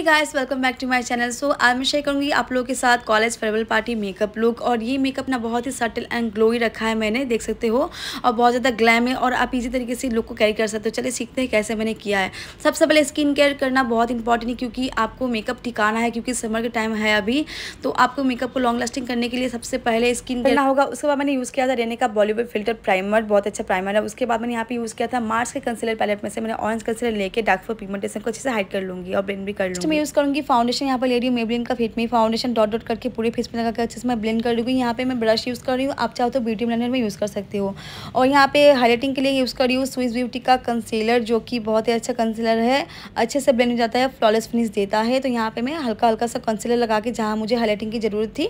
hey guys welcome back to my channel so आज मैं share करूंगी आप लोगों के साथ college farewell party makeup look और ये मेकअप ना बहुत ही सटल एंड ग्लोई रखा है मैंने देख सकते हो और बहुत ज़्यादा ग्लैम है और आप इसी तरीके से लुक को कैरी कर सकते हो चलिए सीखते हैं कैसे मैंने किया है सबसे पहले स्किन केयर करना बहुत इंपॉर्टेंट है क्योंकि आपको मेकअप ठिकाना है क्योंकि समर का टाइम है अभी तो आपको मेकअप को लॉन्ग लास्टिंग करने के लिए सबसे पहले स्किन करना होगा उसके बाद मैंने यूज़ किया था रेने का बॉलीवुड फिल्टर प्राइमर बहुत अच्छा प्राइमर है उसके बाद मैंने यहाँ पर यूज़ किया था मार्स के कंसिलर पैलेट में से मैंने ऑरेंज कंसिलर लेकर डार्क फोर पिगमेंटेशन को अच्छे से हाइड कर लूँगी और ब्रेन भी कर लूँगी मैं यूज़ करूँगी फाउंडेशन यहाँ पर ले रही हूँ मेबलिन का fit me foundation dot dot करके पूरे फेस में लगा कर अच्छे से मैं ब्लेंड कर लूँगी यहाँ पे मैं ब्रश यूज़ कर रही हूँ आप चाहो तो ब्यूटी ब्लेंडर में यूज़ कर सकते हो और यहाँ पे हाईलाइटिंग के लिए यूज़ कर रही हूँ स्विस ब्यूटी का कंसीलर जो कि बहुत ही अच्छा कंसीलर है अच्छे से ब्लेंड हो जाता है फ्लॉलेस फिनिश देता है तो यहाँ पर मैं हल्का हल्का सा कंसीलर लगा के जहाँ मुझे हाईलाइटिंग की ज़रूरत थी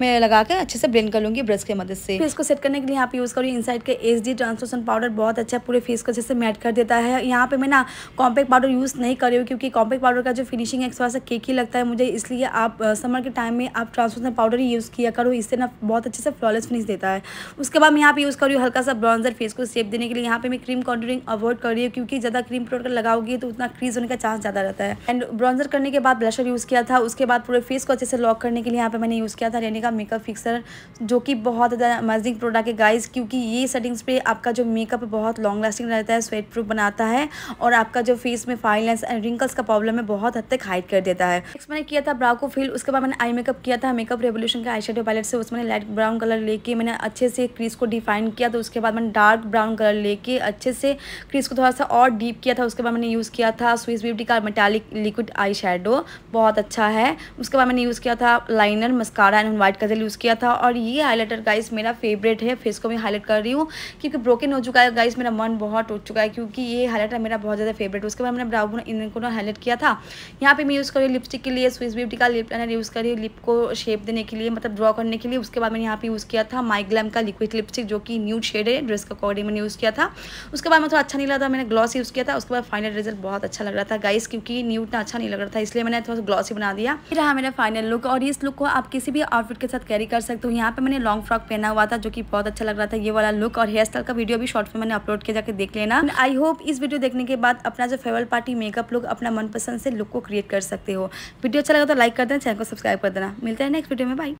मैं लगा के अच्छे से ब्लेंड कर लूँगी ब्रश की मदद से फेस को सेट करने के लिए यहाँ पर यूज़ करूँ साइड के एच डी ट्रांसलेशन पाउडर बहुत अच्छा पूरे फेस को अच्छे से मैट कर देता है यहाँ पे मैं ना कॉम्पैक्ट पाउडर यूज़ नहीं कर रही हूँ क्योंकि कॉम्पैक्ट पाउडर का जो फिनिशिंग ब्लीचिंग एक्स थोड़ा सा केकी लगता है मुझे इसलिए आप समर के टाइम में आप ट्रांसपोर्ट पाउडर ही यूज़ किया करो इससे ना बहुत अच्छे से फ्लॉलेस फिनिश देता है उसके बाद मैं यहाँ पे यूज़ कर रही हूँ हल्का सा ब्रॉन्जर फेस को सेप देने के लिए यहाँ पे मैं क्रीम कॉन्टूरिंग अवॉइड कर रही हूँ क्योंकि ज़्यादा क्रीम प्रोडक्ट लगाओगी तो उतना क्रीज होने का चांस ज़्यादा रहता है एंड ब्रॉन्जर करने के बाद ब्लशर यूज़ किया था उसके बाद पूरे फेस को अच्छे से लॉक करने के लिए यहाँ पर मैंने यूज़ किया था रहने का मेकअप फिक्सर जो कि बहुत ज़्यादा अमेजिंग प्रोडक्ट है गाइज क्योंकि ये सेटिंग्स पर आपका जो मेकअप बहुत लॉन्ग लास्टिंग रहता है स्वेट प्रूफ बनाता है और आपका जो फेस में फाइनलेंस एंड रिंकल्स का प्रॉब्लम है बहुत हद तक तक हाइड कर देता है नेक्स्ट मैंने किया था ब्राउ को फिल उसके बाद मैंने आई मेकअप किया था मेकअप रेवोल्यूशन का आई शेडो पैलेट से उसमें लाइट ब्राउन कलर लेके मैंने अच्छे से क्रीज को डिफाइन किया तो उसके बाद मैंने डार्क ब्राउन कलर लेके अच्छे से क्रीज को थोड़ा सा और डीप किया था उसके बाद मैंने यूज़ किया था स्विस ब्यूटी का मेटालिक लिक्विड आई शेडो बहुत अच्छा है उसके बाद मैंने यूज़ किया था liner mascara and white colour use किया था और ये हाईलाइटर गाइस मेरा फेवरेट है फेस को मैं हाईलाइट कर रही हूँ क्योंकि ब्रोकन हो चुका है गाइस मेरा मन बहुत टूट चुका है क्योंकि ये हाईलाइटर मेरा बहुत ज़्यादा फेवरेट है उसके बाद मैंने ब्राउन इनको हाईलाइट किया था यहाँ यहाँ पे मैं यूज़ हूँ लिपस्टिक के लिए स्विस ब्यूटी का लिप लाइनर यूज़ हूँ लिप को शेप देने के लिए मतलब ड्रॉ करने के लिए उसके बाद मैंने यहाँ पे यूज़ किया था माइग्लैम का लिक्विड लिपस्टिक जो कि न्यू शेड है ड्रेस का अकॉर्डिंग मैंने यूज़ किया था उसके बाद मैं मतलब अच्छा नहीं लगा था मैंने ग्लॉस यूज़ किया था उसके बाद फाइनल रिजल्ट बहुत अच्छा लग रहा था गाइस क्योंकि न्यू इतना अच्छा नहीं लग रहा था इसलिए मैंने थोड़ा ग्लॉसी बना दिया फिर रहा मेरा फाइनल लुक और इस लुक को आप किसी भी आउटफिट के साथ कैरी कर सकते हो यहाँ पर मैंने लॉन्ग फ्रॉक पहना हुआ था जो कि बहुत अच्छा लग रहा था ये वाला लुक और हेयर स्टाइल का वीडियो भी शॉर्ट में मैंने अपलोड किया जाकर देख लेना आई होप इस वीडियो देखने के बाद अपना जो फेवरेट पार्टी मेकअप लुक अपना मनपसंद से लुक को क्रिएट क्रिएट कर सकते हो वीडियो अच्छा लगा तो लाइक कर देना चैनल को सब्सक्राइब कर देना मिलते हैं नेक्स्ट वीडियो में बाई